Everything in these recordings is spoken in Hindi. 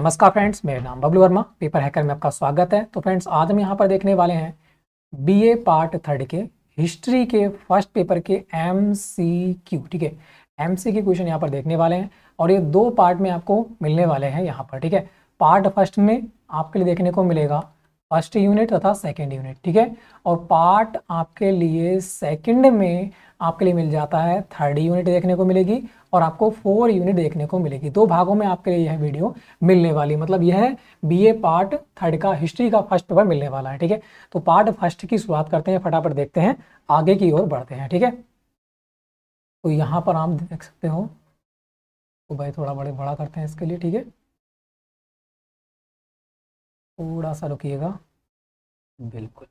नमस्कार फ्रेंड्स मेरा नाम बबलू वर्मा पेपर हैकर में आपका स्वागत है तो फ्रेंड्स आज हम यहाँ पर देखने वाले हैं बीए पार्ट थर्ड के हिस्ट्री के फर्स्ट पेपर के एम सी क्यू ठीक है एम सी के क्वेश्चन यहाँ पर देखने वाले हैं और ये दो पार्ट में आपको मिलने वाले हैं यहाँ पर ठीक है पार्ट फर्स्ट में आपके लिए देखने को मिलेगा फर्स्ट यूनिट तथा सेकेंड यूनिट ठीक है और पार्ट आपके लिए सेकेंड में आपके लिए मिल जाता है थर्ड यूनिट देखने को मिलेगी और आपको फोर यूनिट देखने को मिलेगी दो भागों में आपके लिए यह वीडियो मिलने वाली मतलब यह बीए पार्ट थर्ड का हिस्ट्री का फर्स्ट पेपर मिलने वाला है ठीक है तो पार्ट फर्स्ट की शुरुआत करते हैं फटाफट देखते हैं आगे की ओर बढ़ते हैं ठीक है तो यहाँ पर आप देख सकते हो तो भाई थोड़ा बड़े बड़ा करते हैं इसके लिए ठीक है थोड़ा सा रुकिएगा बिल्कुल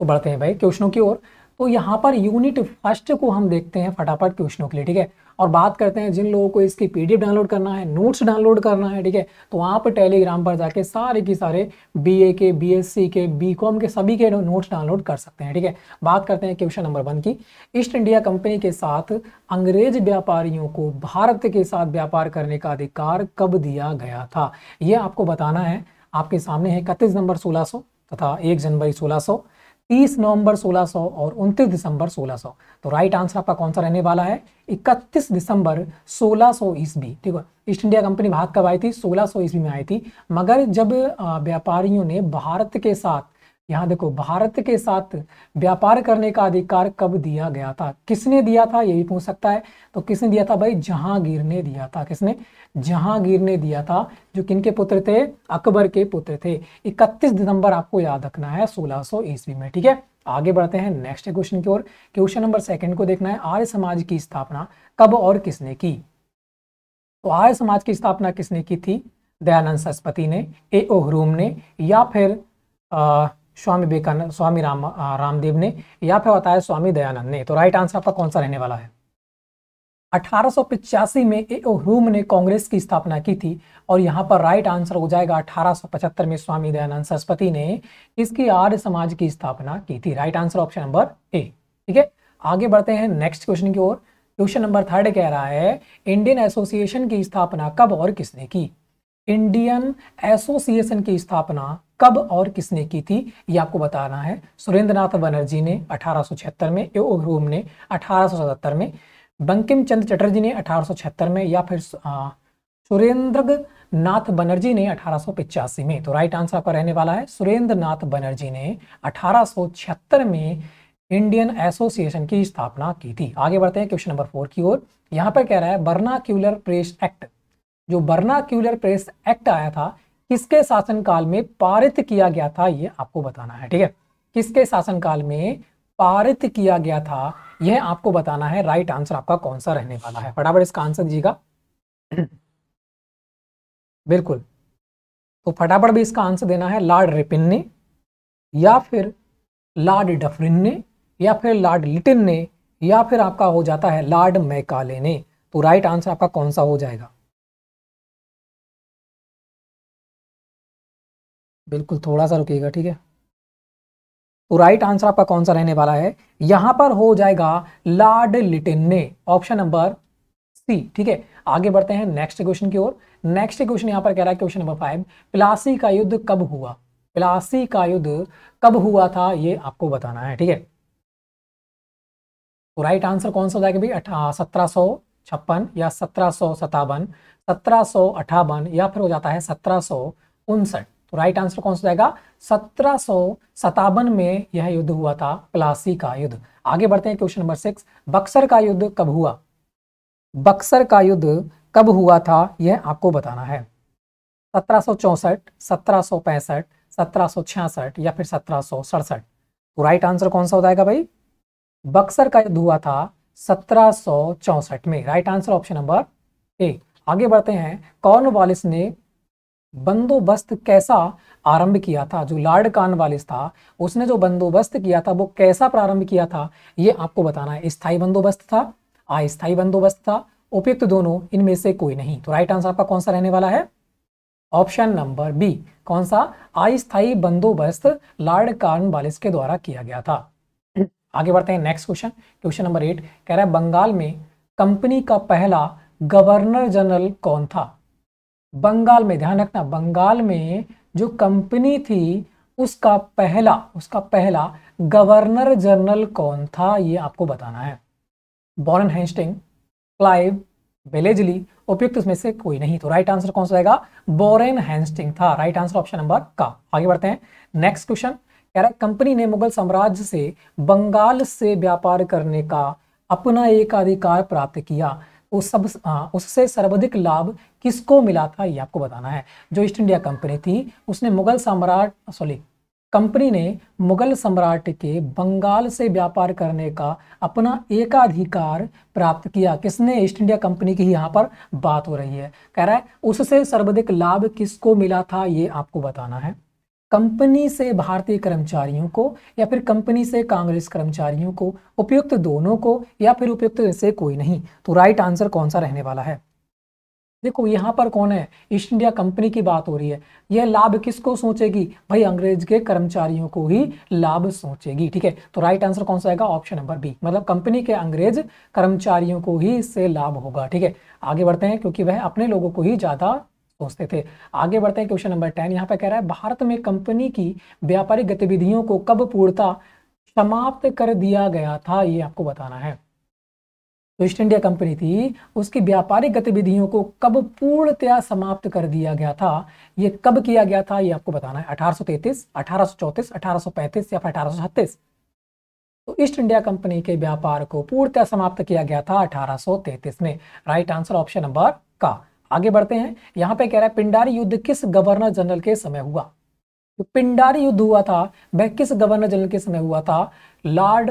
तो बढ़ते हैं भाई क्वेश्चनों की ओर तो यहाँ पर यूनिट फर्स्ट को हम देखते हैं फटाफट क्वेश्चनों के लिए ठीक है और बात करते हैं जिन लोगों को इसकी पीडीएफ डाउनलोड करना है नोट्स डाउनलोड करना है ठीक है तो वहाँ पर टेलीग्राम पर जाके सारे के सारे बीए के बीएससी के बीकॉम के सभी के नोट्स डाउनलोड कर सकते हैं ठीक है बात करते हैं क्वेश्चन नंबर वन की ईस्ट इंडिया कंपनी के साथ अंग्रेज व्यापारियों को भारत के साथ व्यापार करने का अधिकार कब दिया गया था यह आपको बताना है आपके सामने है इकतीस नंबर सोलह तथा एक जनवरी सोलह तीस नवंबर 1600 और उनतीस दिसंबर 1600 तो राइट आंसर आपका कौन सा रहने वाला है इकतीस दिसंबर 1600 सौ ईस्वी ठीक है ईस्ट इंडिया कंपनी भारत कब आई थी 1600 सौ ईस्वी में आई थी मगर जब व्यापारियों ने भारत के साथ यहाँ देखो भारत के साथ व्यापार करने का अधिकार कब दिया गया था किसने दिया था ये भी पूछ सकता है तो किसने दिया था भाई जहांगीर ने दिया था किसने जहांगीर ने दिया था जो किन के पुत्र थे अकबर के पुत्र थे 31 दिसंबर आपको याद रखना है 1600 ईस्वी में ठीक है आगे बढ़ते हैं नेक्स्ट क्वेश्चन की ओर क्वेश्चन नंबर सेकेंड को देखना है आर्य समाज की स्थापना कब और किसने की तो आर्य समाज की स्थापना किसने की थी दयानंद सरस्वती ने ए ने या फिर स्वामी विवेकानंद स्वामी राम रामदेव ने या फिर बताया स्वामी दयानंद ने तो राइट आंसर आपका कौन सा रहने वाला है अठारह में ए ओ ने कांग्रेस की स्थापना की थी और यहाँ पर राइट आंसर हो जाएगा अठारह में स्वामी दयानंद सरस्वती ने इसकी आर्य समाज की स्थापना की थी right answer option number A ठीक है आगे बढ़ते हैं नेक्स्ट क्वेश्चन की ओर क्वेश्चन नंबर थर्ड कह रहा है इंडियन एसोसिएशन की स्थापना कब और किसने की इंडियन एसोसिएशन की स्थापना कब और किसने की थी ये आपको बताना है सुरेंद्रनाथ बनर्जी ने अठारह में एओ ओ ने अठारह में बंकिम चंद्र चटर्जी ने अठारह में या फिर सुरेंद्र नाथ बनर्जी ने अठारह में तो राइट आंसर आपका रहने वाला है सुरेंद्र नाथ बनर्जी ने अठारह में इंडियन एसोसिएशन की स्थापना की थी आगे बढ़ते हैं क्वेश्चन नंबर फोर की ओर यहाँ पर कह रहा है बर्ना क्यूलर प्रेस एक्ट जो बर्ना क्यूलर प्रेस एक्ट आया था किसके शासनकाल में पारित किया गया था यह आपको बताना है ठीक है किसके शासनकाल में पारित किया गया था यह आपको बताना है राइट आंसर आपका कौन सा रहने वाला है फटाफट इसका आंसर दीजिएगा बिल्कुल तो फटाफट भी इसका आंसर देना है लॉर्ड रिपिन ने या फिर लॉर्ड डफरिन ने या फिर लॉर्ड लिटिन ने या फिर आपका हो जाता है लॉर्ड मैकाले ने तो राइट आंसर आपका कौन सा हो जाएगा बिल्कुल थोड़ा सा रुकेगा ठीक है तो राइट आंसर आपका कौन सा रहने वाला है यहां पर हो जाएगा लार्ड लिटिन ने ऑप्शन नंबर सी ठीक है आगे बढ़ते हैं नेक्स्ट क्वेश्चन की ओर नेक्स्ट क्वेश्चन यहां पर कह रहा है क्वेश्चन नंबर फाइव प्लासी का युद्ध कब हुआ प्लासी का युद्ध कब हुआ था ये आपको बताना है ठीक है तो राइट आंसर कौन सा हो जाएगा भाई सत्रह छप्पन या सत्रह सौ सत्रह अठावन या फिर हो जाता है सत्रह उनसठ राइट आंसर कौन सा जाएगा सत्रह में यह युद्ध हुआ था प्लासी का युद्ध आगे बढ़ते हैं क्वेश्चन नंबर सिक्स बक्सर का युद्ध कब हुआ बक्सर का युद्ध कब हुआ था यह आपको बताना है सत्रह सौ चौसठ सत्रह पैंसठ सत्रह छियासठ या फिर सत्रह सड़सठ तो राइट आंसर कौन सा हो जाएगा भाई बक्सर का युद्ध हुआ था सत्रह चौसठ में right answer option number A आगे बढ़ते हैं कॉर्नवालिस ने बंदोबस्त कैसा आरंभ किया था जो लार्ड कानवालिस था उसने जो बंदोबस्त किया था वो कैसा प्रारंभ किया था ये आपको बताना है स्थायी बंदोबस्त था अस्थायी बंदोबस्त था उपयुक्त दोनों इनमें से कोई नहीं तो राइट आंसर आपका कौन सा रहने वाला है ऑप्शन नंबर बी कौन सा अस्थायी बंदोबस्त लार्ड कार्नवालिस के द्वारा किया गया था आगे बढ़ते हैं next question question number eight कह रहा है बंगाल में कंपनी का पहला गवर्नर जनरल कौन था बंगाल में ध्यान रखना बंगाल में जो कंपनी थी उसका पहला उसका पहला गवर्नर जनरल कौन था ये आपको बताना है बॉरन हेस्टिंग क्लाइव बेलेजली उपयुक्त इसमें से कोई नहीं तो राइट आंसर कौन सा रहेगा बोरेन हैंस्टिंग था राइट आंसर ऑप्शन नंबर का आगे बढ़ते हैं नेक्स्ट क्वेश्चन कह रहा है कंपनी ने मुगल साम्राज्य से बंगाल से व्यापार करने का अपना एक अधिकार प्राप्त किया उस सब उससे सर्वाधिक लाभ किसको मिला था ये आपको बताना है जो ईस्ट इंडिया कंपनी थी उसने मुगल सम्राट सॉरी कंपनी ने मुगल सम्राट के बंगाल से व्यापार करने का अपना एकाधिकार प्राप्त किया किसने ईस्ट इंडिया कंपनी की यहाँ पर बात हो रही है कह रहा है उससे सर्वाधिक लाभ किसको मिला था ये आपको बताना है कंपनी से भारतीय कर्मचारियों को या फिर कंपनी से कांग्रेस कर्मचारियों को उपयुक्त दोनों को या फिर उपयुक्त से कोई नहीं तो राइट आंसर कौन सा रहने वाला है देखो यहाँ पर कौन है ईस्ट इंडिया कंपनी की बात हो रही है यह लाभ किसको सोचेगी भाई अंग्रेज के कर्मचारियों को ही लाभ सोचेगी ठीक है तो राइट आंसर कौन सा आएगा ऑप्शन नंबर बी मतलब कंपनी के अंग्रेज कर्मचारियों को ही इससे लाभ होगा ठीक है आगे बढ़ते हैं क्योंकि वह अपने लोगों को ही ज़्यादा सोचते थे आगे बढ़ते हैं क्वेश्चन नंबर टेन यहाँ पर कह रहा है भारत में कंपनी की व्यापारिक गतिविधियों को कब पूर्णता समाप्त कर दिया गया था ये आपको बताना है तो ईस्ट इंडिया कंपनी थी उसकी व्यापारिक गतिविधियों को कब पूर्णतया समाप्त कर दिया गया था ये कब किया गया था ये आपको बताना है 1833, 1834, 1835 या फिर तो ईस्ट इंडिया कंपनी के व्यापार को पूर्णतया समाप्त किया गया था 1833 में राइट आंसर ऑप्शन नंबर का आगे बढ़ते हैं यहां पे कह रहा है पिंडारी युद्ध किस गवर्नर जनरल के समय हुआ जो तो पिंडारी युद्ध हुआ था वह किस गवर्नर जनरल के समय हुआ था लॉर्ड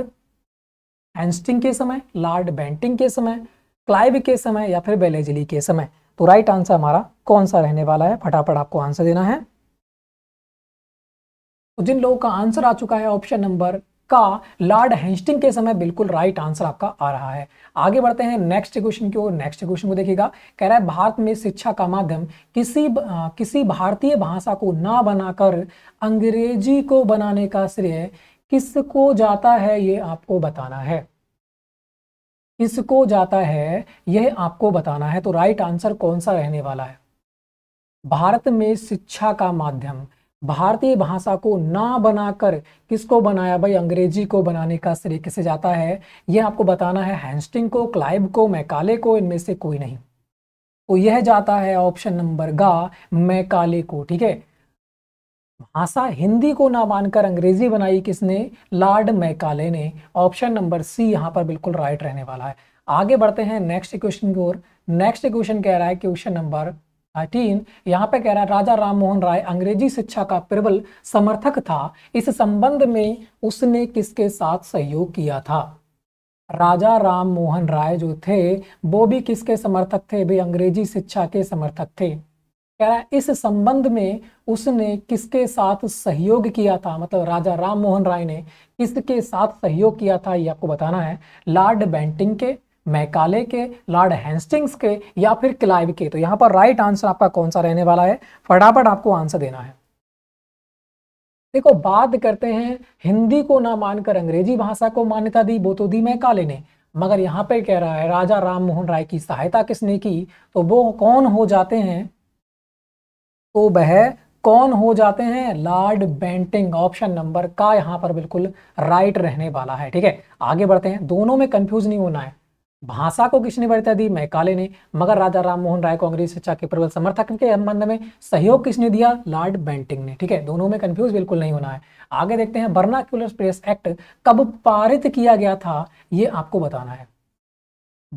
एंस्टिंग के समय लॉर्ड बेंटिंग के समय क्लाइव के समय या फिर बेलेजली के समय तो राइट आंसर हमारा कौन सा रहने वाला है फटाफट आपको आंसर देना है तो जिन लोगों का आंसर आ चुका है ऑप्शन नंबर का लॉर्ड हेंस्टिंग के समय बिल्कुल राइट आंसर आपका आ रहा है आगे बढ़ते हैं नेक्स्ट क्वेश्चन की ओर नेक्स्ट क्वेश्चन को देखिएगा कह रहा है भारत में शिक्षा का माध्यम किसी आ, किसी भारतीय भाषा को ना बनाकर अंग्रेजी को बनाने का श्रेय किसको जाता है ये आपको बताना है किसको जाता है यह आपको बताना है तो राइट आंसर कौन सा रहने वाला है भारत में शिक्षा का माध्यम भारतीय भाषा को ना बनाकर किसको बनाया भाई अंग्रेजी को बनाने का श्रेय किसे जाता है यह आपको बताना है हैंस्टिंग को क्लाइव को मैकाले को इनमें से कोई नहीं तो यह जाता है ऑप्शन नंबर गा मैकाले को ठीक है भाषा हिंदी को ना मानकर अंग्रेजी बनाई किसने लॉर्ड मैकाले ने ऑप्शन नंबर सी यहां पर बिल्कुल राइट रहने वाला है आगे बढ़ते हैं नेक्स्ट क्वेश्चन की ओर नेक्स्ट क्वेश्चन कह रहा है क्वेश्चन नंबर थर्टीन यहाँ पे कह रहा है राजा राम मोहन राय अंग्रेजी शिक्षा का प्रबल समर्थक था इस संबंध में उसने किसके साथ सहयोग किया था राजा राम मोहन राय जो थे वो भी किसके समर्थक थे भी अंग्रेजी शिक्षा के समर्थक थे कह रहा है इस संबंध में उसने किसके साथ सहयोग किया था मतलब राजा राम मोहन राय ने किसके साथ सहयोग किया था ये आपको बताना है लॉर्ड बैंटिंग के मैकाले के लॉर्ड हेस्टिंग्स के या फिर क्लाइव के तो यहां पर राइट आंसर आपका कौन सा रहने वाला है फटाफट आपको आंसर देना है देखो बात करते हैं हिंदी को ना मानकर अंग्रेजी भाषा को मान्यता दी वो तो दी मैकाले ने मगर यहां पे कह रहा है राजा राम मोहन राय की सहायता किसने की तो वो कौन हो जाते हैं तो वह कौन हो जाते हैं लॉर्ड बेंटिंग ऑप्शन नंबर का यहां पर बिल्कुल राइट रहने वाला है ठीक है आगे बढ़ते हैं दोनों में कंफ्यूज नहीं होना है भाषा को किसने बढ़ता दी महकाले ने मगर राजा राम मोहन राय कांग्रेस शिक्षा के प्रबल समर्थक के संबंध में सहयोग किसने दिया लॉर्ड बेंटिंग ने ठीक है दोनों में कंफ्यूज बिल्कुल नहीं होना है आगे देखते हैं बर्नाक्यूलर प्रेस एक्ट कब पारित किया गया था ये आपको बताना है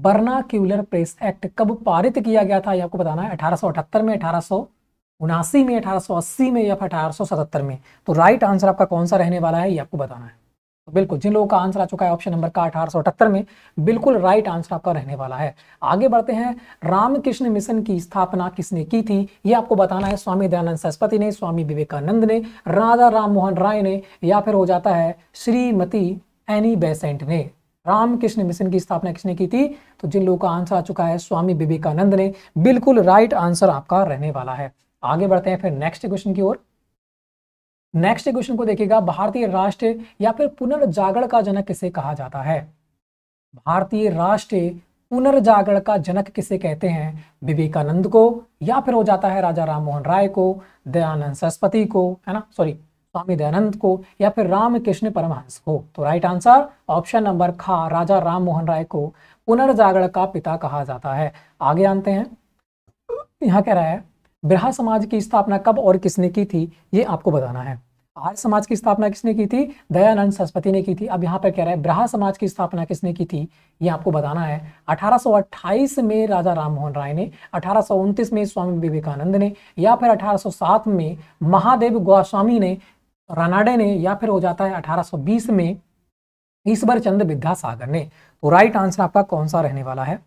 बर्नाक्यूलर प्रेस एक्ट कब पारित किया गया था यह आपको बताना है अठारह में अठारह उनासी में 1880 में या फिर 1877 में तो राइट आंसर आपका कौन सा रहने वाला है ये आपको बताना है बिल्कुल जिन लोगों का आंसर आ चुका है ऑप्शन नंबर का अठारह में बिल्कुल राइट आंसर आपका रहने वाला है आगे बढ़ते हैं रामकृष्ण मिशन की स्थापना किसने की थी ये आपको बताना है स्वामी दयानंद सरस्वती ने स्वामी विवेकानंद ने राधा राम मोहन राय ने या फिर हो जाता है श्रीमती एनी बेसेंट ने रामकृष्ण मिशन की स्थापना किसने की थी तो जिन लोगों का आंसर आ चुका है स्वामी विवेकानंद ने बिल्कुल राइट आंसर आपका रहने वाला है आगे बढ़ते हैं फिर नेक्स्ट क्वेश्चन की ओर नेक्स्ट क्वेश्चन को देखिएगा भारतीय राष्ट्र या फिर पुनर्जागरण का जनक किसे कहा जाता है भारतीय राष्ट्र पुनर्जागरण का जनक किसे कहते हैं विवेकानंद को या फिर हो जाता है राजा राममोहन राय को दयानंद सरस्वती को है ना सॉरी स्वामी दयानंद को या फिर रामकृष्ण परमहंस को तो राइट आंसर ऑप्शन नंबर खा राजा राममोहन राय को पुनर्जागरण का पिता कहा जाता है आगे आते हैं यहाँ कह रहा है ब्रह समाज की स्थापना कब और किसने की थी ये आपको बताना है आर्य समाज की स्थापना किसने की थी दयानंद सरस्वती ने की थी अब यहाँ पर कह रहा है ब्राह समाज की स्थापना किसने की थी ये आपको बताना है 1828 में राजा राम मोहन राय ने अठारह में स्वामी विवेकानंद ने या फिर 1807 में महादेव गोस्वामी ने रानाडे ने या फिर हो जाता है 1820 में ईश्वर चंद विद्यासागर ने तो राइट आंसर आपका कौन सा रहने वाला है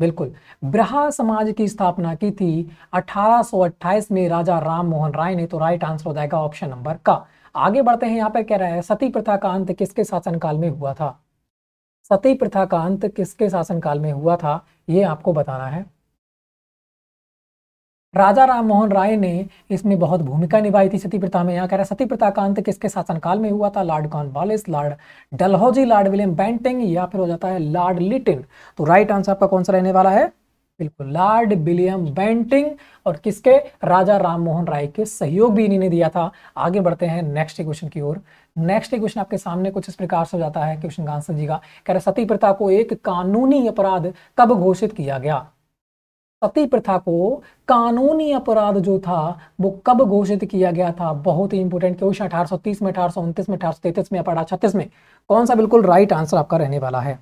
बिल्कुल ब्रहा समाज की स्थापना की थी 1828 में राजा राम मोहन राय ने तो राइट आंसर हो जाएगा ऑप्शन नंबर का आगे बढ़ते हैं यहाँ पर कह रहा है सती प्रथा का अंत किसके शासनकाल में हुआ था सती प्रथा का अंत किसके शासनकाल में हुआ था ये आपको बताना है राजा राम मोहन राय ने इसमें बहुत भूमिका निभाई थी सती प्रथा में यहाँ कह रहा है सती प्रथा का अंत किसके शासनकाल में हुआ था Lord Cornwallis Lord Dalhousie Lord William Bentinck या फिर हो जाता है लॉर्ड लिटिन तो राइट आंसर आपका कौन सा रहने वाला है बिल्कुल लॉर्ड विलियम बैंटिंग और किसके राजा राम मोहन राय के सहयोग भी इन्हीं ने दिया था आगे बढ़ते हैं नेक्स्ट क्वेश्चन की ओर नेक्स्ट क्वेश्चन आपके सामने कुछ इस प्रकार से हो जाता है क्वेश्चन का आंसर जी का कह रहे सती प्रथा को एक कानूनी अपराध कब घोषित किया गया सती प्रथा को कानूनी अपराध जो था वो कब घोषित किया गया था बहुत ही इंपोर्टेंट क्वेश्चन अठारह तीस में अठारह में अठारह में अठारह छत्तीस में कौन सा बिल्कुल राइट आंसर आपका रहने वाला है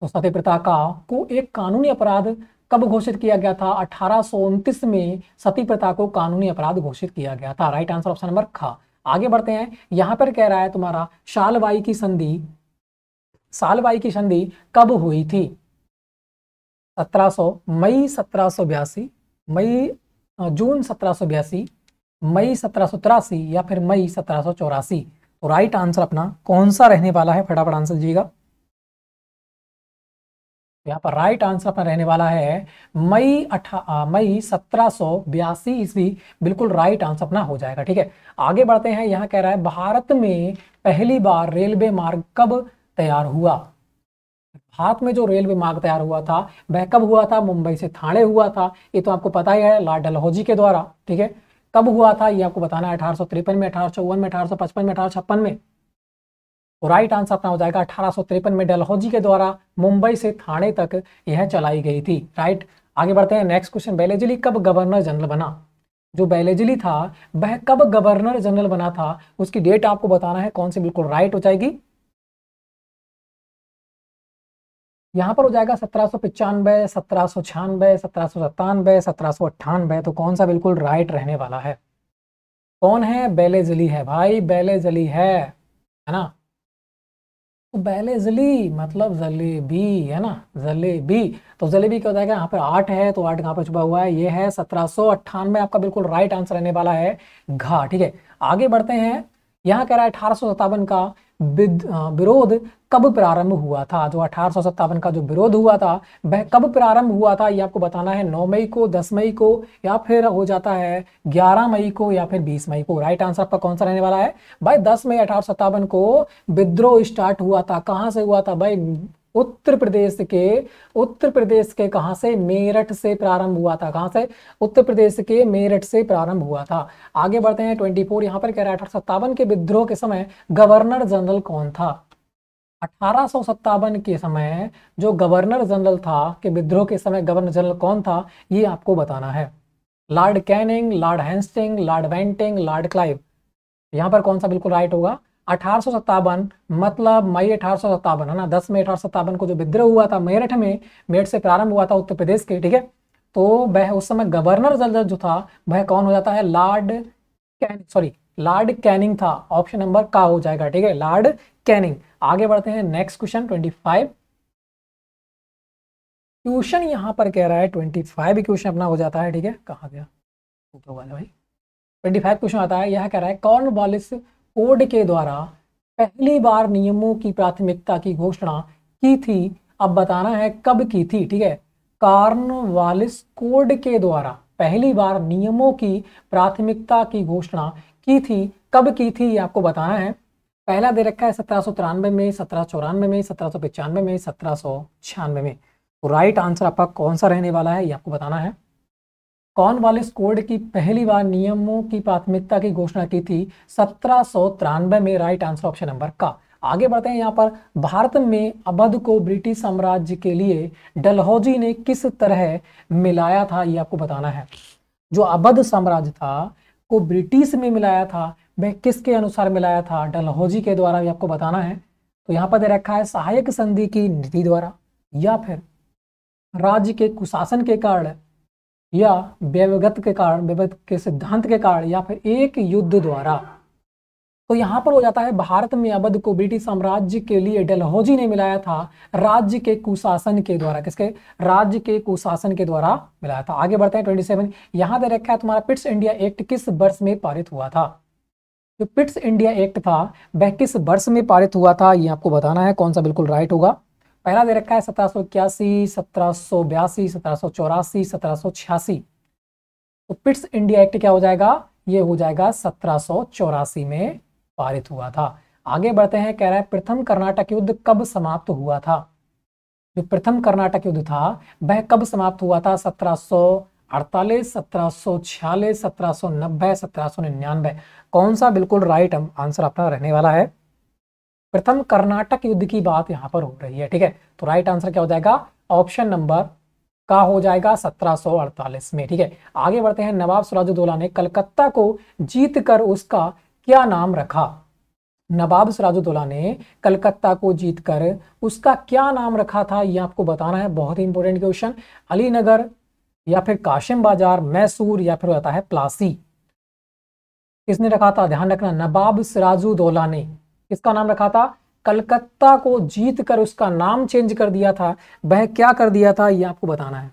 तो सती प्रथा का को एक कानूनी अपराध कब घोषित किया गया था अठारह में सती प्रथा को कानूनी अपराध घोषित किया गया था राइट आंसर ऑप्शन नंबर ख आगे बढ़ते हैं यहां पर कह रहा है तुम्हारा शालवाई की संधि सालवाई की संधि कब हुई थी 1700 मई सत्रह मई जून सत्रह मई सत्रह या फिर मई सत्रह तो राइट आंसर अपना कौन सा रहने वाला है फटाफट आंसर दीजिएगा तो यहाँ पर राइट आंसर अपना रहने वाला है मई अठा मई सत्रह सौ बयासी ईस्वी बिल्कुल राइट आंसर अपना हो जाएगा ठीक है आगे बढ़ते हैं यहाँ कह रहा है भारत में पहली बार रेलवे मार्ग कब तैयार हुआ हाथ में जो रेलवे मार्ग तैयार हुआ था वह कब हुआ था मुंबई से थाने हुआ था ये तो आपको पता ही है लॉर्ड डलहौजी के द्वारा ठीक है कब हुआ था ये आपको बताना है अठारह में अठारह में अठारह में अठारह में तो राइट आंसर अपना हो जाएगा अठारह में डलहौजी के द्वारा मुंबई से थाने तक यह चलाई गई थी राइट आगे बढ़ते हैं नेक्स्ट क्वेश्चन बैलेजली कब गवर्नर जनरल बना जो बैलेजली था वह कब गवर्नर जनरल बना था उसकी डेट आपको बताना है कौन सी बिल्कुल राइट हो जाएगी यहाँ पर हो जाएगा सत्रह सौ पचानवे सत्रह सौ छियानवे सत्रह सौ सत्तानवे सत्रह सौ अट्ठानवे तो कौन सा बिल्कुल राइट रहने वाला है कौन है बेले जली है भाई बेले जली है है ना तो बेले जली मतलब जलेबी है ना जलेबी तो जलेबी क्या हो जाएगा यहाँ पर आठ है तो आठ कहाँ पर छुपा हुआ है ये है सत्रह सौ अट्ठानबे आपका बिल्कुल राइट आंसर रहने वाला है घा ठीक है आगे बढ़ते हैं यहाँ कह रहा है अठारह सौ सत्तावन का विरोध कब प्रारंभ हुआ था जो अठारह का जो विरोध हुआ था वह कब प्रारंभ हुआ था ये आपको बताना है 9 मई को 10 मई को या फिर हो जाता है 11 मई को या फिर 20 मई को राइट आंसर आपका कौन सा रहने वाला है भाई 10 मई अठारह को विद्रोह स्टार्ट हुआ था कहां से हुआ था भाई उत्तर प्रदेश के उत्तर प्रदेश के कहां से मेरठ से प्रारंभ हुआ था कहां से उत्तर प्रदेश के मेरठ से प्रारंभ हुआ था आगे बढ़ते हैं ट्वेंटी फोर यहां पर कह रहा है सत्तावन के विद्रोह के समय गवर्नर जनरल कौन था अठारह के समय जो गवर्नर जनरल था के विद्रोह के समय गवर्नर जनरल कौन था ये आपको बताना है Lord Canning Lord Hastings Lord Bentinck Lord Clive यहां पर कौन सा बिल्कुल राइट होगा अठारह मतलब मई अठारह है ना दस मई अठारह को जो विद्रोह हुआ था मेरठ में मेरठ से प्रारंभ हुआ था उत्तर प्रदेश के ठीक है तो वह उस समय गवर्नर जनरल जो था वह कौन हो जाता है Lord Canning sorry Lord Canning था ऑप्शन नंबर का हो जाएगा ठीक है लॉर्ड कैनिंग आगे बढ़ते हैं next question twenty five question यहां पर कह रहा है ट्वेंटी फाइव क्वेश्चन अपना हो जाता है ठीक है कहा गया तो ट्वेंटी फाइव क्वेश्चन आता है यह कह रहा है कॉर्न वॉलिस कोड के द्वारा पहली बार नियमों की प्राथमिकता की घोषणा की थी अब बताना है कब की थी ठीक है कार्नवालिस कोड के द्वारा पहली बार नियमों की प्राथमिकता की घोषणा की थी कब की थी आपको बताना है पहला दे रखा है सत्रह सौ तिरानवे में सत्रह चौरानवे में सत्रह सौ पिचानवे में सत्रह सौ छियानवे में तो राइट आंसर आपका कौन सा रहने वाला है ये आपको बताना है वाले कोड की पहली बार नियमों की प्राथमिकता की घोषणा की थी सत्रह में राइट आंसर ऑप्शन नंबर का आगे बढ़ते हैं यहाँ पर भारत में अवध को ब्रिटिश साम्राज्य के लिए डलहौजी ने किस तरह मिलाया था ये आपको बताना है जो अवध साम्राज्य था को ब्रिटिश में मिलाया था वह किसके अनुसार मिलाया था डलहौजी के द्वारा भी आपको बताना है तो यहाँ पर दे रखा है सहायक संधि की नीति द्वारा या फिर राज्य के कुशासन के कारण या व्यवगत के कारण व्यवगत के सिद्धांत के कारण या फिर एक युद्ध द्वारा तो यहां पर हो जाता है भारत में अवध को ब्रिटिश साम्राज्य के लिए डलहौजी ने मिलाया था राज्य के कुशासन के द्वारा किसके राज्य के कुशासन के द्वारा मिलाया था आगे बढ़ते हैं ट्वेंटी सेवन यहां दे रखा है तुम्हारा पिट्स इंडिया एक्ट किस वर्ष में पारित हुआ था जो पिट्स इंडिया एक्ट था वह किस वर्ष में पारित हुआ था ये आपको बताना है कौन सा बिल्कुल राइट होगा पहला दे रखा है सत्रह सौ इक्यासी सत्रह सो बयासी सत्रह सो चौरासी सत्रह सो छियासी तो पिट्स इंडिया एक्ट क्या हो जाएगा ये हो जाएगा सत्रह सो चौरासी में पारित हुआ था आगे बढ़ते हैं कह रहा है प्रथम कर्नाटक युद्ध कब समाप्त हुआ था जो प्रथम कर्नाटक युद्ध था वह कब समाप्त हुआ था सत्रह सो अड़तालीस सत्रह सो छियालीस सत्रह सो नब्बे सत्रह सो निन्यानबे कौन सा बिल्कुल राइट आंसर अपना रहने वाला है प्रथम कर्नाटक युद्ध की बात यहां पर हो रही है ठीक है तो राइट आंसर क्या हो जाएगा ऑप्शन नंबर का हो जाएगा 1748 में ठीक है आगे बढ़ते हैं नवाब सिराजुद्दौला ने कलकत्ता को जीत कर उसका क्या नाम रखा नवाब सिराजुद्दौला ने कलकत्ता को जीत कर उसका क्या नाम रखा था यह आपको बताना है बहुत ही इंपॉर्टेंट क्वेश्चन अली नगर या फिर काशिम बाजार मैसूर या फिर होता है प्लासी किसने रखा था ध्यान रखना नवाब सिराजुद्दौला ने किसका नाम रखा था कलकत्ता को जीत कर उसका नाम चेंज कर दिया था वह क्या कर दिया था यह आपको बताना है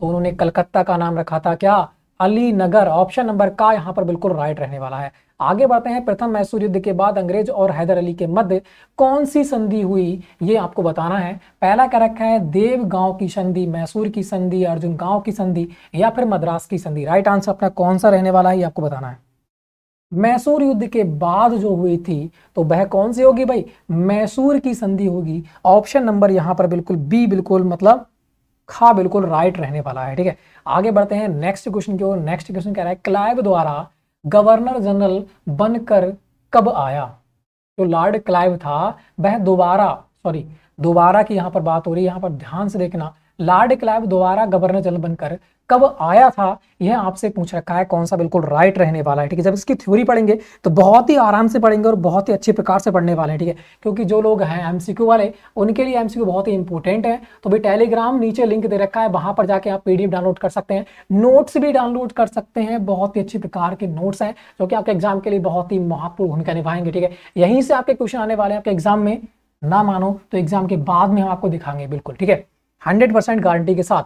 तो उन्होंने कलकत्ता का नाम रखा था क्या अली नगर ऑप्शन नंबर का यहां पर बिल्कुल राइट रहने वाला है आगे बढ़ते हैं प्रथम मैसूर युद्ध के बाद अंग्रेज और हैदर अली के मध्य कौन सी संधि हुई ये आपको बताना है पहला क्या रखा है देव गांव की संधि मैसूर की संधि अर्जुन गांव की संधि या फिर मद्रास की संधि राइट आंसर अपना कौन सा रहने वाला है ये आपको बताना है मैसूर युद्ध के बाद जो हुई थी तो वह कौन सी होगी भाई मैसूर की संधि होगी ऑप्शन नंबर यहां पर बिल्कुल बी बिल्कुल मतलब खा बिल्कुल राइट रहने वाला है ठीक है आगे बढ़ते हैं नेक्स्ट क्वेश्चन की ओर नेक्स्ट क्वेश्चन कह रहा है क्लाइव द्वारा गवर्नर जनरल बनकर कब आया जो लॉर्ड क्लाइव था वह दोबारा सॉरी दोबारा की यहां पर बात हो रही है यहां पर ध्यान से देखना लार्ड क्लैब द्वारा गवर्नर जनरल बनकर कब आया था यह आपसे पूछ रखा है कौन सा बिल्कुल राइट रहने वाला है ठीक है जब इसकी थ्योरी पढ़ेंगे तो बहुत ही आराम से पढ़ेंगे और बहुत ही अच्छे प्रकार से पढ़ने वाले हैं ठीक है क्योंकि जो लोग हैं एमसीक्यू वाले उनके लिए एमसीक्यू बहुत ही इंपॉर्टेंट है तो भी टेलीग्राम नीचे लिंक दे रखा है वहां पर जाके आप पीडीएफ डाउनलोड कर सकते हैं नोट्स भी डाउनलोड कर सकते हैं बहुत ही अच्छी प्रकार के नोट्स हैं जो कि आपके एग्जाम के लिए बहुत ही महत्वपूर्ण भूमिका निभाएंगे ठीक है यहीं से आपके क्वेश्चन आने वाले हैं आपके एग्जाम में ना मानो तो एग्जाम के बाद में हम आपको दिखाएंगे बिल्कुल ठीक है हंड्रेड परसेंट गारंटी के साथ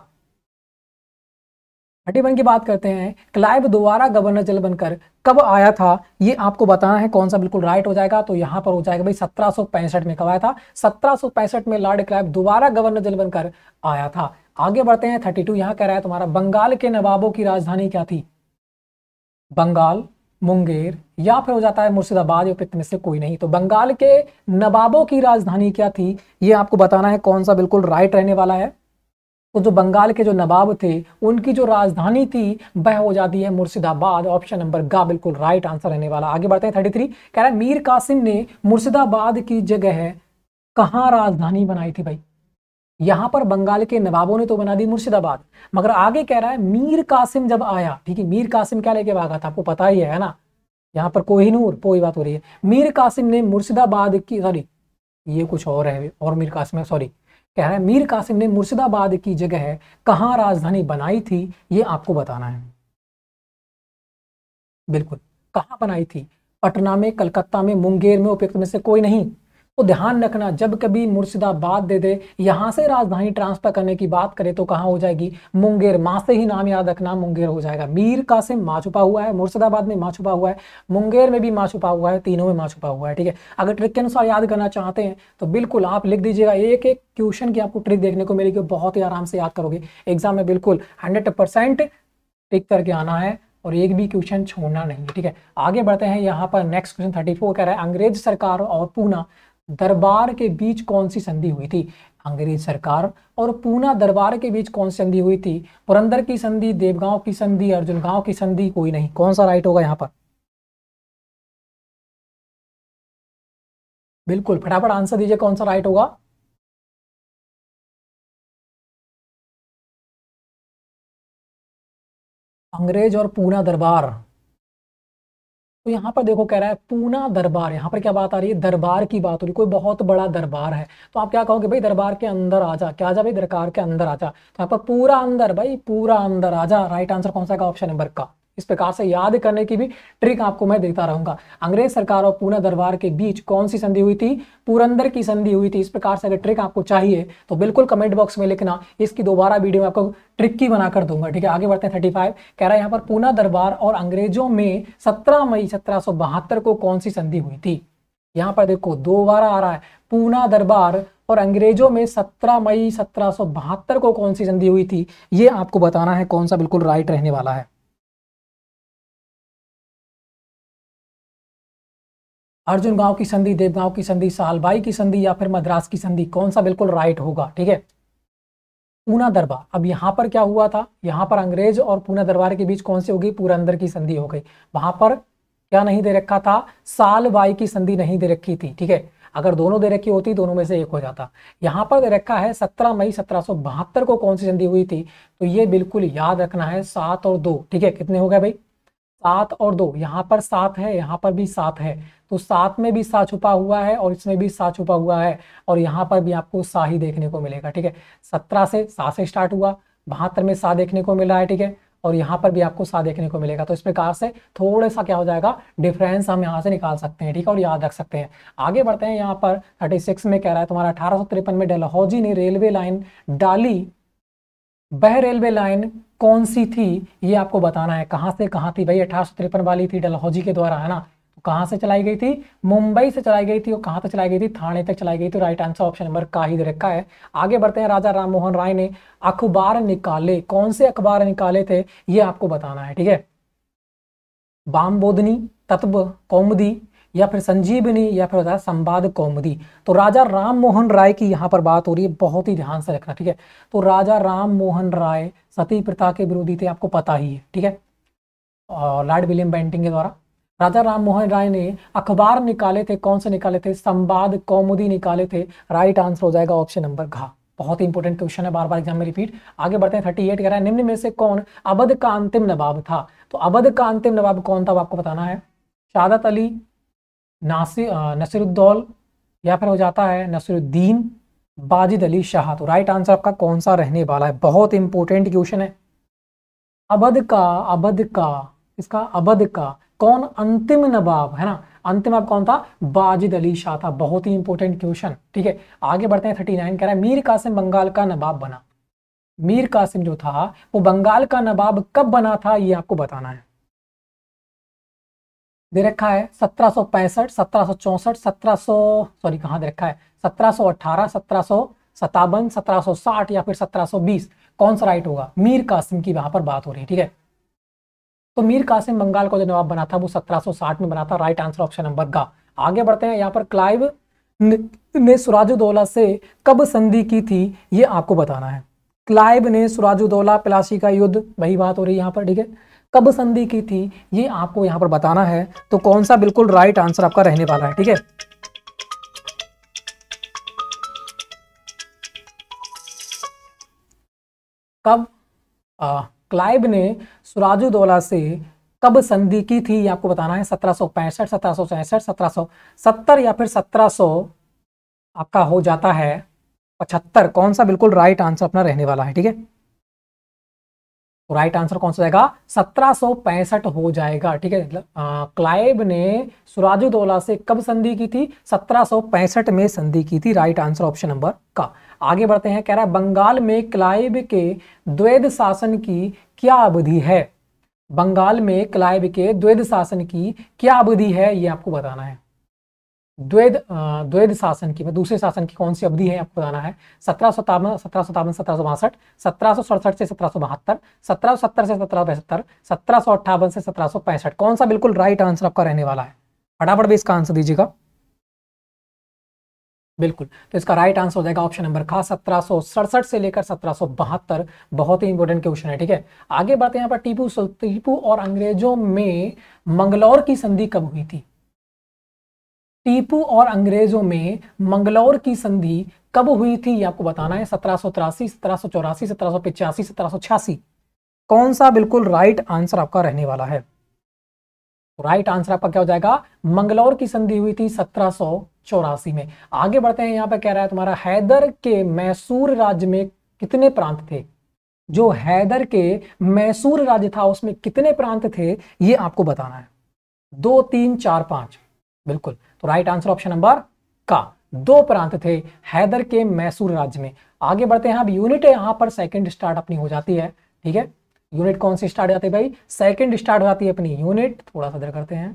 थर्टी वन की बात करते हैं क्लाइव दोबारा गवर्नर जनरल बनकर कब आया था ये आपको बताना है कौन सा बिल्कुल राइट हो जाएगा तो यहां पर हो जाएगा भाई सत्रह में कब आया था सत्रह में लॉर्ड क्लाइव दोबारा गवर्नर जनरल बनकर आया था आगे बढ़ते हैं थर्टी टू यहां कह रहा है तुम्हारा बंगाल के नवाबों की राजधानी क्या थी बंगाल मुंगेर या फिर हो जाता है मुर्शिदाबाद उपयुक्त में से कोई नहीं तो बंगाल के नवाबों की राजधानी क्या थी ये आपको बताना है कौन सा बिल्कुल राइट रहने वाला है तो जो बंगाल के जो नवाब थे उनकी जो राजधानी थी वह हो जाती है मुर्शिदाबाद ऑप्शन नंबर गा बिल्कुल राइट आंसर रहने वाला आगे बढ़ते हैं थर्टी थ्री कह रहे हैं मीर कासिम ने मुर्शिदाबाद की जगह कहाँ राजधानी बनाई थी भाई यहां पर बंगाल के नवाबों ने तो बना दी मुर्शिदाबाद मगर आगे कह रहा है मीर कासिम जब आया ठीक है मीर कासिम क्या लेके भागा था आपको पता ही है ना यहाँ पर कोहिनूर कोई बात हो रही है मीर कासिम ने मुर्शिदाबाद की सॉरी ये कुछ और है और मीर कासिम है सॉरी कह रहा है मीर कासिम ने मुर्शिदाबाद की जगह कहाँ राजधानी बनाई थी ये आपको बताना है बिल्कुल कहाँ बनाई थी पटना में कलकत्ता में मुंगेर में उपयुक्त में से कोई नहीं तो ध्यान रखना जब कभी मुर्शिदाबाद दे दे यहां से राजधानी ट्रांसफर करने की बात करें तो कहाँ हो जाएगी मुंगेर माँ से ही नाम याद रखना मुंगेर हो जाएगा मीर कासिम माँ छुपा हुआ है मुर्शिदाबाद में माँ छुपा हुआ है मुंगेर में भी माँ छुपा हुआ है तीनों में माँ छुपा हुआ है ठीक है अगर ट्रिक के अनुसार याद करना चाहते हैं तो बिल्कुल आप लिख दीजिएगा एक एक क्वेश्चन की आपको ट्रिक देखने को मिलेगी बहुत ही आराम से याद करोगे एग्जाम में बिल्कुल हंड्रेड परसेंट टिक करके आना है और एक भी क्वेश्चन छोड़ना नहीं ठीक है आगे बढ़ते हैं यहाँ पर नेक्स्ट क्वेश्चन थर्टी फोर कह रहा है अंग्रेज सरकार और पूना दरबार के बीच कौन सी संधि हुई थी अंग्रेज सरकार और पूना दरबार के बीच कौन सी संधि हुई थी पुरंदर की संधि देवगांव की संधि अर्जुन गांव की संधि कोई नहीं कौन सा राइट होगा यहां पर बिल्कुल फटाफट आंसर दीजिए कौन सा राइट होगा अंग्रेज और पूना दरबार तो यहाँ पर देखो कह रहा है पूना दरबार यहाँ पर क्या बात आ रही है दरबार की बात हो रही है कोई बहुत बड़ा दरबार है तो आप क्या कहोगे भाई दरबार के अंदर आ जा क्या जा भाई दरबार के अंदर आ जा तो यहाँ पर पूरा अंदर भाई पूरा अंदर आ जा राइट आंसर कौन सा का ऑप्शन नंबर का इस प्रकार से याद करने की भी ट्रिक आपको मैं देता रहूंगा अंग्रेज सरकार और पूना दरबार के बीच कौन सी संधि हुई थी पुरंदर की संधि हुई थी इस प्रकार से अगर ट्रिक आपको चाहिए तो बिल्कुल कमेंट बॉक्स में लिखना इसकी दोबारा वीडियो में आपको ट्रिक की बनाकर दूंगा ठीक है आगे बढ़ते हैं थर्टी फाइव कह रहा है यहाँ पर पूना दरबार और अंग्रेजों में सत्रह मई सत्रह को कौन सी संधि हुई थी यहाँ पर देखो दोबारा आ रहा है पूना दरबार और अंग्रेजों में 17 मई सत्रह को कौन सी संधि हुई थी ये आपको बताना है कौन सा बिल्कुल राइट रहने वाला है अर्जुन गांव की संधि देवगांव की संधि सालबाई की संधि या फिर मद्रास की संधि कौन सा बिल्कुल राइट होगा ठीक है पूना दरबार अब यहाँ पर क्या हुआ था यहाँ पर अंग्रेज और पूना दरबार के बीच कौन सी होगी पूरा की संधि हो गई वहां पर क्या नहीं दे रखा था साल बाई की संधि नहीं दे रखी थी ठीक है अगर दोनों दे रखी होती दोनों में से एक हो जाता यहाँ पर दे रखा है सत्रह मई सत्रह को कौन सी संधि हुई थी तो ये बिल्कुल याद रखना है सात और दो ठीक है कितने हो गए भाई सात और दो यहाँ पर सात है यहाँ पर भी सात है तो सात में भी सा छुपा हुआ है और इसमें भी सा छुपा हुआ है और यहाँ पर भी आपको सा ही देखने को मिलेगा ठीक है सत्रह से सा से स्टार्ट हुआ बहत्तर में सा देखने को मिला है ठीक है और यहाँ पर भी आपको सा देखने को मिलेगा तो इस प्रकार से थोड़ा सा क्या हो जाएगा डिफरेंस हम यहाँ से निकाल सकते हैं ठीक है और याद रख सकते हैं आगे बढ़ते हैं यहाँ पर थर्टी सिक्स में कह रहा है तुम्हारा अठारह में डलहौजी ने रेलवे लाइन डाली वह रेलवे लाइन कौन सी थी ये आपको बताना है कहां से कहां थी भाई अठारह वाली थी डलहौजी के द्वारा है ना तो कहां से चलाई गई थी मुंबई से चलाई गई थी और कहां तक चलाई गई थी थाने तक चलाई गई थी राइट आंसर ऑप्शन नंबर का ही रखा है आगे बढ़ते हैं राजा राम मोहन राय ने अखबार निकाले कौन से अखबार निकाले थे ये आपको बताना है ठीक है बामबोधनी तत्व कौमदी या फिर संजीवनी या फिर होता है संवाद कौमुदी तो राजा राम मोहन राय की यहाँ पर बात हो रही है बहुत ही ध्यान से रखना ठीक है तो राजा राम मोहन राय सती प्रथा के विरोधी थे आपको पता ही है ठीक है लॉर्ड विलियम बेंटिंग के द्वारा राजा राम मोहन राय ने अखबार निकाले थे कौन से निकाले थे संवाद कौमुदी निकाले थे राइट आंसर हो जाएगा ऑप्शन नंबर घा बहुत ही इंपॉर्टेंट क्वेश्चन है बार बार एग्जाम में रिपीट आगे बढ़ते हैं थर्टी एट कह रहा है निम्न में से कौन अबध का अंतिम नवाब था तो अबध का अंतिम नवाब कौन था आपको बताना है शादत अली नासिर नसरुद्दौल या फिर हो जाता है नसरुद्दीन बाजिद अली शाह तो राइट आंसर आपका कौन सा रहने वाला है बहुत इंपॉर्टेंट क्वेश्चन है अबध का अबध का इसका अबध का कौन अंतिम नवाब है ना अंतिम अब कौन था बाजिद अली शाह था बहुत ही इंपॉर्टेंट क्वेश्चन ठीक है आगे बढ़ते हैं थर्टी नाइन कह रहा है मीर कासिम बंगाल का नवाब बना मीर कासिम जो था वो बंगाल का नवाब कब बना था ये आपको बताना है दे रखा है सत्रह सौ पैंसठ सत्रह सौ चौंसठ सत्रह सो सॉरी कहाँ दे रखा है सत्रह सौ अठारह सत्रह सो सतावन सत्रह सो साठ या फिर सत्रह सो बीस कौन सा राइट होगा मीर कासिम की वहां पर बात हो रही है ठीक है तो मीर कासिम बंगाल को जो नवाब बना था वो साठ में बना था राइट आंसर ऑप्शन नंबर का आगे बढ़ते हैं यहाँ पर क्लाइव ने सुराजुद्दौला से कब संधि की थी ये आपको बताना है क्लाइव ने सुराजुद्दौला प्लासी का युद्ध वही बात हो रही है यहाँ पर ठीक है कब संधि की थी ये आपको यहां पर बताना है तो कौन सा बिल्कुल राइट आंसर आपका रहने वाला है ठीक है कब आ, क्लाइब ने सुराजुदौला से कब संधि की थी ये आपको बताना है सत्रह सौ पैंसठ सत्रह सो सैंसठ सत्रह सो सत्तर या फिर सत्रह सो आपका हो जाता है पचहत्तर कौन सा बिल्कुल राइट आंसर अपना रहने वाला है ठीक है तो राइट आंसर कौन सा जाएगा सत्रह हो जाएगा ठीक है मतलब, क्लाइब ने सुराजुद्दौला से कब संधि की थी सत्रह में संधि की थी राइट आंसर ऑप्शन नंबर का आगे बढ़ते हैं कह रहा है बंगाल में क्लाइब के द्वैध शासन की क्या अवधि है बंगाल में क्लाइब के द्वैध शासन की क्या अवधि है यह आपको बताना है द्वैध द्वैध शासन की दूसरे शासन की कौन सी अवधि है आपको बताना है सत्रह तावन सत्रह तावन सत्रह सौ बासठ सत्रह सौ सड़सठ से सत्रह सौ बहत्तर सत्रह सौ सत्तर से सत्रह पचहत्तर सत्रह सौ अट्ठावन से सत्रह सौ पैंसठ कौन सा बिल्कुल राइट आंसर आपका रहने वाला है फटाफट भी इसका आंसर दीजिएगा बिल्कुल तो इसका राइट आंसर हो जाएगा ऑप्शन नंबर खास सत्रह सड़सठ से लेकर सत्रह बहत्तर बहुत ही इंपॉर्टेंट क्वेश्चन है ठीक है आगे बात है यहाँ पर टीपू टीपू और अंग्रेजों में मंगलौर की संधि कब हुई थी टीपू और अंग्रेजों में मंगलौर की संधि कब हुई थी ये आपको बताना है सत्रह सो तिरासी सत्रह सौ चौरासी सत्रह सौ कौन सा बिल्कुल राइट आंसर आपका रहने वाला है राइट आंसर आपका क्या हो जाएगा मंगलौर की संधि हुई थी सत्रह चौरासी में आगे बढ़ते हैं यहां पर कह रहा है तुम्हारा हैदर के मैसूर राज्य में कितने प्रांत थे जो हैदर के मैसूर राज्य था उसमें कितने प्रांत थे ये आपको बताना है दो तीन चार पांच बिल्कुल तो राइट आंसर ऑप्शन नंबर का दो प्रांत थे हैदर के मैसूर राज्य में आगे बढ़ते हैं अब यूनिट यहां पर सेकंड स्टार्ट अपनी हो जाती है ठीक है यूनिट कौन सी स्टार्ट हो जाती है भाई सेकंड स्टार्ट हो जाती है अपनी यूनिट थोड़ा सा करते हैं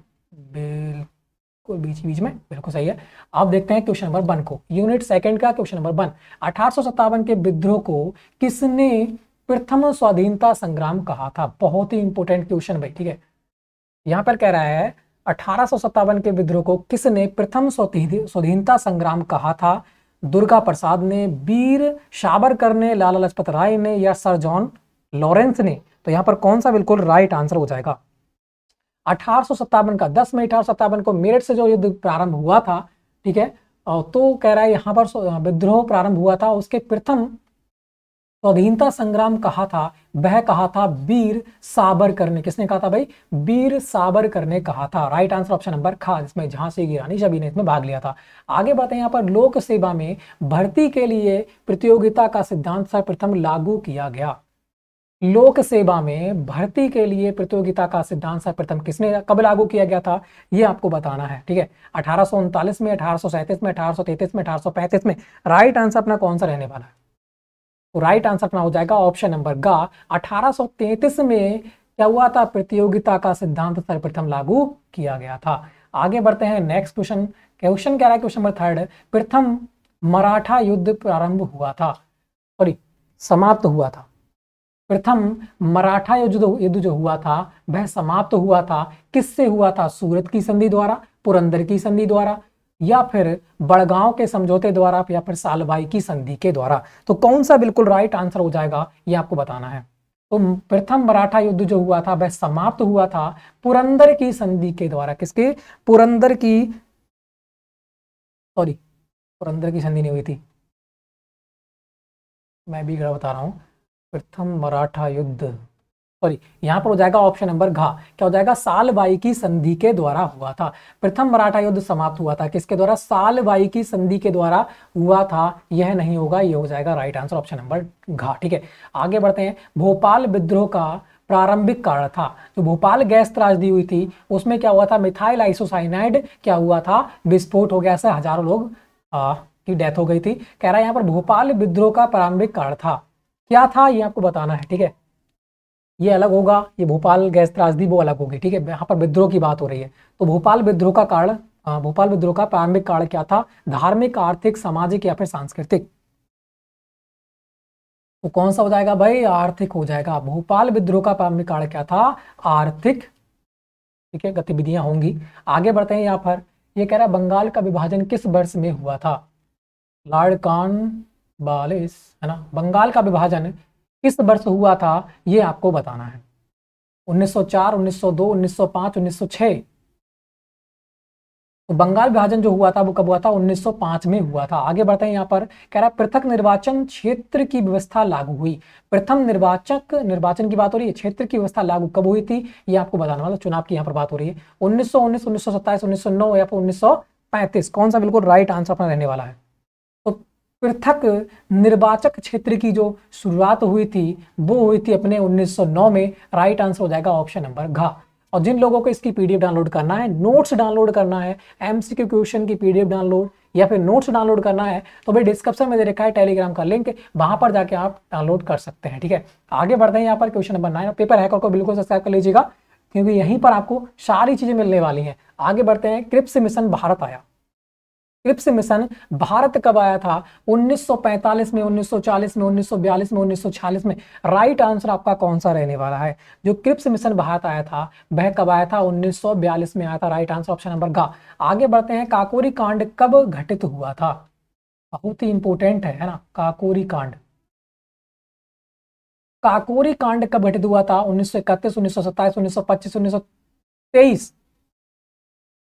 बिल्कुल बीच बीच में बिल्कुल सही है अब देखते हैं क्वेश्चन नंबर वन को यूनिट सेकंड का क्वेश्चन नंबर वन अठारह के विद्रोह को किसने प्रथम स्वाधीनता संग्राम कहा था बहुत ही इंपोर्टेंट क्वेश्चन भाई ठीक है यहां पर कह रहा है अठारह के विद्रोह को किसने प्रथम स्वाधीनता संग्राम कहा था दुर्गा प्रसाद ने वीर साबरकर ने लाला लजपत राय ने या सर जॉन लॉरेंस ने तो यहां पर कौन सा बिल्कुल राइट आंसर हो जाएगा अठारह का 10 मई अठारह को मेरठ से जो युद्ध प्रारंभ हुआ था ठीक है तो कह रहा है यहां पर विद्रोह प्रारंभ हुआ था उसके प्रथम स्वाधीनता संग्राम कहा था वह कहा था वीर साबरकर ने किसने कहा था भाई वीर साबरकर ने कहा था राइट आंसर ऑप्शन नंबर खा जिसमें झांसी की रानी शबी ने इसमें भाग लिया था आगे बात है यहाँ पर लोक सेवा में भर्ती के लिए प्रतियोगिता का सिद्धांत सर्वप्रथम लागू किया गया लोक सेवा में भर्ती के लिए प्रतियोगिता का सिद्धांत सर्वप्रथम किसने कब लागू किया गया था यह आपको बताना है ठीक है अठारह में अठारह में अठारह में अठारह में अठारह में राइट आंसर अपना कौन सा रहने वाला है तो राइट आंसर अपना हो जाएगा ऑप्शन नंबर गा 1833 में क्या हुआ था प्रतियोगिता का सिद्धांत सर्वप्रथम लागू किया गया था आगे बढ़ते हैं नेक्स्ट क्वेश्चन क्वेश्चन क्या रहा है क्वेश्चन नंबर थर्ड प्रथम मराठा युद्ध प्रारंभ हुआ था सॉरी समाप्त तो हुआ था प्रथम मराठा युद्ध युद्ध जो हुआ था वह समाप्त तो हुआ था किससे हुआ था सूरत की संधि द्वारा पुरंदर की संधि द्वारा या फिर बड़गांव के समझौते द्वारा या फिर सालबाई की संधि के द्वारा तो कौन सा बिल्कुल राइट आंसर हो जाएगा ये आपको बताना है तो प्रथम मराठा युद्ध जो हुआ था वह समाप्त हुआ था पुरंदर की संधि के द्वारा किसके पुरंदर की सॉरी पुरंदर की संधि नहीं हुई थी मैं भी गड़ा बता रहा हूं प्रथम मराठा युद्ध सॉरी यहां पर हो जाएगा ऑप्शन नंबर घा क्या हो जाएगा साल बाई की संधि के द्वारा हुआ था प्रथम मराठा युद्ध समाप्त हुआ था किसके द्वारा साल बाई की संधि के द्वारा हुआ था यह नहीं होगा यह हो जाएगा राइट आंसर ऑप्शन नंबर घा ठीक है आगे बढ़ते हैं भोपाल विद्रोह का प्रारंभिक कारण था जो भोपाल गैस त्रासदी हुई थी उसमें क्या हुआ था मिथाइल आइसोसाइनाइड क्या हुआ था विस्फोट हो गया ऐसे हजारों लोग आ, की डेथ हो गई थी कह रहा है यहाँ पर भोपाल विद्रोह का प्रारंभिक कारण था क्या था ये आपको बताना है ठीक है ये अलग होगा ये भोपाल गैस त्रासदी वो अलग होगी ठीक है यहाँ पर विद्रोह की बात हो रही है तो भोपाल विद्रोह का कारण भोपाल विद्रोह का प्रारंभिक कारण क्या था धार्मिक आर्थिक सामाजिक या फिर सांस्कृतिक तो कौन सा हो जाएगा भाई आर्थिक हो जाएगा भोपाल विद्रोह का प्रारंभिक कारण क्या था आर्थिक ठीक है गतिविधियां होंगी आगे बढ़ते हैं यहाँ पर ये कह रहा है बंगाल का विभाजन किस वर्ष में हुआ था लॉर्ड बालिस है ना बंगाल का विभाजन किस वर्ष हुआ था ये आपको बताना है 1904, 1902, 1905, 1906 तो बंगाल विभाजन जो हुआ था वो कब हुआ था 1905 में हुआ था आगे बढ़ते हैं यहाँ पर कह रहा है पृथक निर्वाचन क्षेत्र की व्यवस्था लागू हुई प्रथम निर्वाचक निर्वाचन की बात हो रही है क्षेत्र की व्यवस्था लागू कब हुई थी ये आपको बताना मतलब चुनाव की यहाँ पर बात हो रही है उन्नीस सौ उन्नीस उन्नीस सौ सत्ताईस उन्नीस सौ नौ या फिर उन्नीस सौ पैंतीस कौन सा बिल्कुल राइट आंसर अपना रहने वाला है पृथक निर्वाचक क्षेत्र की जो शुरुआत हुई थी वो हुई थी अपने 1909 में राइट आंसर हो जाएगा ऑप्शन नंबर घा और जिन लोगों को इसकी पीडीएफ डाउनलोड करना है नोट्स डाउनलोड करना है एमसीक्यू क्वेश्चन की पीडीएफ डाउनलोड या फिर नोट्स डाउनलोड करना है तो भाई डिस्क्रिप्शन में दे रखा है टेलीग्राम का लिंक वहां पर जाके आप डाउनलोड कर सकते हैं ठीक है आगे बढ़ते हैं यहाँ पर question number nine paper hacker को बिल्कुल सब्सक्राइब कर लीजिएगा क्योंकि यहीं पर आपको सारी चीज़ें मिलने वाली हैं आगे बढ़ते हैं क्रिप्स मिशन भारत आया क्रिप्स मिशन भारत कब आया था 1945 में 1940 में 1942 में 1946 में राइट आंसर आपका कौन सा रहने वाला है जो क्रिप्स मिशन भारत आया था वह कब आया था 1942 में आया था राइट आंसर ऑप्शन नंबर गा आगे बढ़ते हैं काकोरी कांड कब घटित हुआ था बहुत ही इंपॉर्टेंट है, ना काकोरी कांड काकोरी कांड कब घटित हुआ था उन्नीस 1931, 1927, 1925, 1923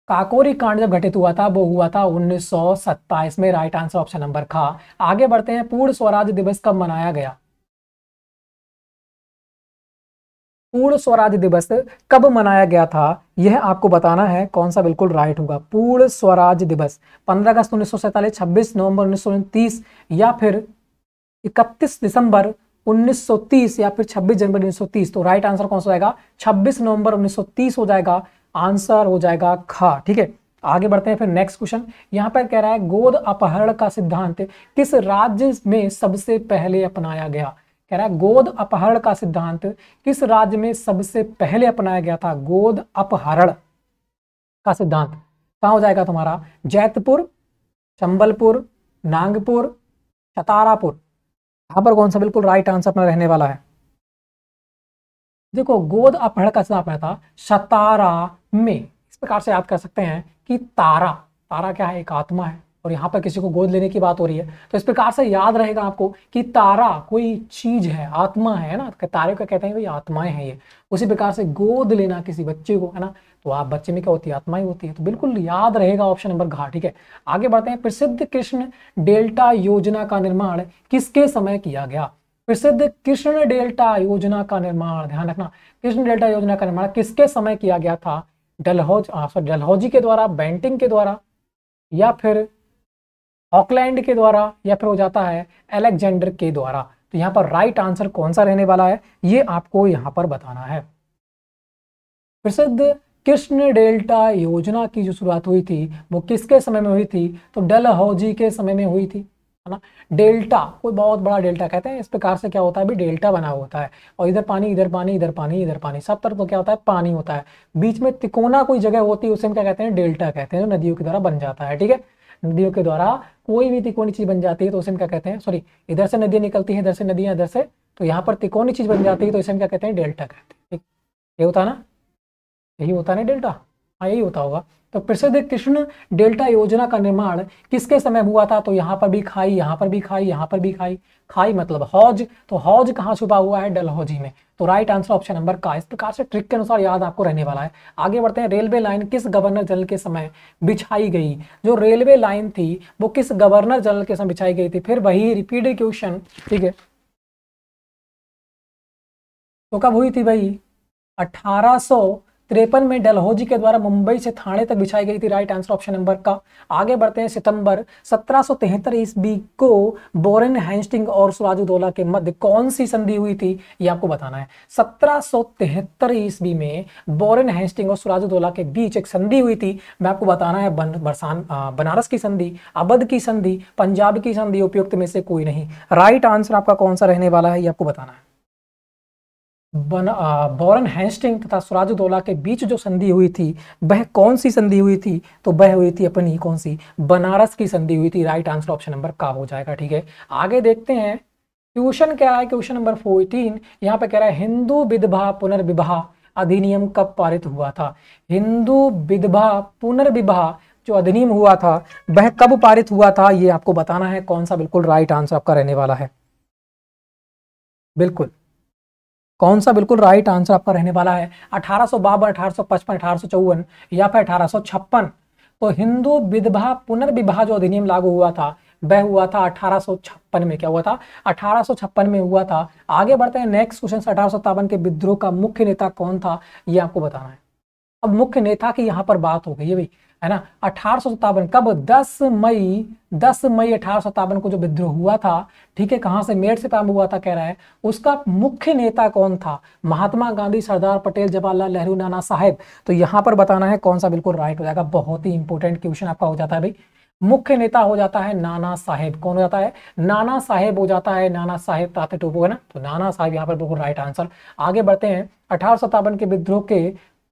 काकोरी कांड जब घटित हुआ था वो हुआ था उन्नीस में राइट आंसर ऑप्शन नंबर खा आगे बढ़ते हैं पूर्ण स्वराज दिवस कब मनाया गया पूर्ण स्वराज दिवस कब मनाया गया था यह आपको बताना है कौन सा बिल्कुल राइट होगा पूर्ण स्वराज दिवस 15 अगस्त उन्नीस सौ छब्बीस नवंबर उन्नीस या फिर 31 दिसंबर 1930 या फिर 26 जनवरी 1930 तो राइट आंसर कौन सा होगा 26 नवंबर 1930 हो जाएगा आंसर हो जाएगा खा ठीक है आगे बढ़ते हैं फिर नेक्स्ट क्वेश्चन यहां पर कह रहा है गोद अपहरण का सिद्धांत किस राज्य में सबसे पहले अपनाया गया कह रहा है गोद अपहरण का सिद्धांत किस राज्य में सबसे पहले अपनाया गया था गोद अपहरण का सिद्धांत कहा हो जाएगा तुम्हारा जैतपुर चंबलपुर नागपुर छतारापुर यहां पर कौन सा बिल्कुल राइट आंसर अपना रहने वाला है देखो गोद अपहरण का सजा था सतारा में इस प्रकार से याद कर सकते हैं कि तारा तारा क्या है एक आत्मा है और यहाँ पर किसी को गोद लेने की बात हो रही है तो इस प्रकार से याद रहेगा आपको कि तारा कोई चीज है आत्मा है ना तो तारे का कहते हैं भाई आत्माएं हैं ये उसी प्रकार से गोद लेना किसी बच्चे को है ना तो आप बच्चे में क्या होती है आत्माएं होती है तो बिल्कुल याद रहेगा ऑप्शन नंबर घा ठीक है आगे बढ़ते हैं प्रसिद्ध कृष्ण डेल्टा योजना का निर्माण किसके समय किया गया प्रसिद्ध कृष्ण डेल्टा योजना का निर्माण ध्यान रखना कृष्ण डेल्टा योजना का निर्माण किसके समय किया गया था डलहौज सॉरी हाँ, डलहौजी के द्वारा बैंटिंग के द्वारा या फिर ऑकलैंड के द्वारा या फिर हो जाता है एलेक्जेंडर के द्वारा तो यहाँ पर राइट आंसर कौन सा रहने वाला है ये आपको यहाँ पर बताना है प्रसिद्ध कृष्ण डेल्टा योजना की जो शुरुआत हुई थी वो किसके समय में हुई थी तो डलहौजी के समय में हुई थी है ना डेल्टा कोई बहुत बड़ा डेल्टा कहते हैं इस प्रकार से क्या होता है अभी डेल्टा बना होता है और इधर पानी इधर पानी इधर पानी इधर पानी सब तरफ तो क्या होता है पानी होता है बीच में तिकोना कोई जगह होती है उसे हम क्या कहते हैं डेल्टा कहते हैं जो नदियों के द्वारा बन जाता है ठीक है नदियों के द्वारा कोई भी तिकोनी चीज बन जाती है तो उसे हम क्या कहते हैं सॉरी इधर से नदियां निकलती है इधर से नदियां इधर से तो यहाँ पर तिकोनी चीज बन जाती है तो इसे हम क्या कहते हैं डेल्टा कहते हैं ठीक ये होता है ना यही होता है ना डेल्टा हाँ यही होता होगा तो प्रसिद्ध कृष्ण डेल्टा योजना का निर्माण किसके समय हुआ था तो यहाँ पर भी खाई यहाँ पर भी खाई यहाँ पर भी खाई खाई मतलब हौज तो हौज कहाँ छुपा हुआ है डलहौजी में तो राइट आंसर ऑप्शन नंबर का इस प्रकार से ट्रिक के अनुसार याद आपको रहने वाला है आगे बढ़ते हैं रेलवे लाइन किस गवर्नर जनरल के समय बिछाई गई जो रेलवे लाइन थी वो किस गवर्नर जनरल के समय बिछाई गई थी फिर वही रिपीट क्वेश्चन ठीक है तो कब हुई थी भाई अठारह तिरपन में डलहौजी के द्वारा मुंबई से थाने तक बिछाई गई थी राइट आंसर ऑप्शन नंबर का आगे बढ़ते हैं सितंबर सत्रह सौ तिहत्तर ईस्वी को बोरेन हैंस्टिंग और सुराजुद्दौला के मध्य कौन सी संधि हुई थी ये आपको बताना है सत्रह सो तिहत्तर ईस्वी में बोरेन हैंस्टिंग और सुराजुद्दौला के बीच एक संधि हुई थी मैं आपको बताना है बन, बनारस की संधि अवध की संधि पंजाब की संधि उपयुक्त में से कोई नहीं राइट आंसर आपका कौन सा रहने वाला है ये आपको बताना है बोरन हैंस्टिंग तथा दौला के बीच जो संधि हुई थी वह कौन सी संधि हुई थी तो वह हुई थी अपनी कौन सी बनारस की संधि हुई थी राइट आंसर ऑप्शन नंबर का हो जाएगा ठीक है आगे देखते हैं क्वेश्चन क्या है क्वेश्चन नंबर फोर्टीन यहाँ पे कह रहा है हिंदू विधवा पुनर्विवाह अधिनियम कब पारित हुआ था हिंदू विधवा पुनर्विवाह जो अधिनियम हुआ था वह कब पारित हुआ था ये आपको बताना है कौन सा बिल्कुल राइट आंसर आपका रहने वाला है बिल्कुल कौन सा बिल्कुल राइट आंसर आपका रहने वाला है अठारह सौ बावन अठारह सौ पचपन अठारह सौ चौवन या फिर अठारह सौ छप्पन तो हिंदू विधवा पुनर्विवाह जो अधिनियम लागू हुआ था वह हुआ था अठारह में क्या हुआ था अठारह में हुआ था आगे बढ़ते हैं नेक्स्ट क्वेश्चन अठारह के विद्रोह का मुख्य नेता कौन था ये आपको बताना है अब मुख्य नेता की यहाँ पर बात हो गई है भाई है ना अठारह कब 10 मई 10 मई अठारह को जो विद्रोह हुआ था ठीक है कहां से मेड़ से प्रारंभ हुआ था कह रहा है उसका मुख्य नेता कौन था महात्मा गांधी सरदार पटेल जवाहरलाल नेहरू नाना साहेब तो यहां पर बताना है कौन सा बिल्कुल राइट हो जाएगा बहुत ही इंपॉर्टेंट क्वेश्चन आपका हो जाता है भाई मुख्य नेता हो जाता है नाना साहेब कौन हो जाता है नाना साहेब हो जाता है नाना साहेब ताते टोपो है ना तो नाना साहेब यहाँ पर बिल्कुल राइट आंसर आगे बढ़ते हैं अठारह के विद्रोह के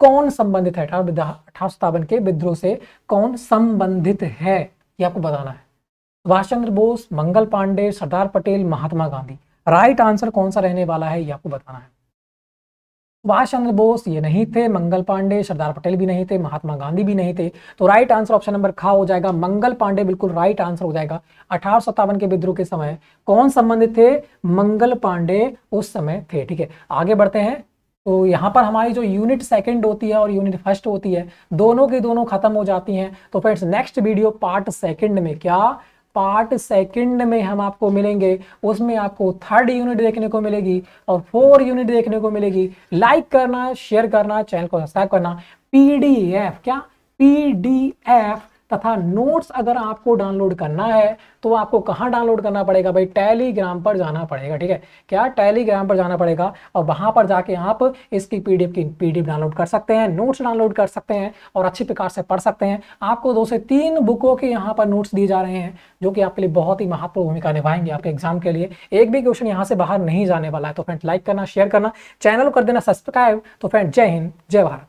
कौन संबंधित है अठारह सौ के विद्रोह से कौन संबंधित है यह आपको बताना है सुभाष चंद्र बोस मंगल पांडे सरदार पटेल महात्मा गांधी राइट आंसर कौन सा रहने वाला है यह आपको बताना है सुभाष चंद्र बोस ये नहीं थे मंगल पांडे सरदार पटेल भी नहीं थे महात्मा गांधी भी नहीं थे तो राइट आंसर ऑप्शन नंबर खा हो जाएगा मंगल पांडे बिल्कुल राइट आंसर हो जाएगा अठारह के विद्रोह के समय कौन संबंधित थे मंगल पांडे उस समय थे ठीक है आगे बढ़ते हैं तो यहाँ पर हमारी जो यूनिट सेकंड होती है और यूनिट फर्स्ट होती है दोनों की दोनों खत्म हो जाती हैं तो friends next video part second में क्या पार्ट सेकंड में हम आपको मिलेंगे उसमें आपको थर्ड यूनिट देखने को मिलेगी और फोर यूनिट देखने को मिलेगी लाइक करना शेयर करना चैनल को सब्सक्राइब करना पी क्या एफ तथा नोट्स अगर आपको डाउनलोड करना है तो आपको कहाँ डाउनलोड करना पड़ेगा भाई टेलीग्राम पर जाना पड़ेगा ठीक है क्या टेलीग्राम पर जाना पड़ेगा और वहाँ पर जाके आप इसकी पी की पी डाउनलोड कर सकते हैं नोट्स डाउनलोड कर सकते हैं और अच्छी प्रकार से पढ़ सकते हैं आपको दो से तीन बुकों के यहाँ पर नोट्स दिए जा रहे हैं जो कि आपके लिए बहुत ही महत्वपूर्ण भूमिका निभाएंगे आपके एग्जाम के लिए एक भी क्वेश्चन यहाँ से बाहर नहीं जाने वाला है तो फ्रेंड लाइक करना शेयर करना चैनल कर देना सब्सक्राइब तो फ्रेंड जय हिंद जय भारत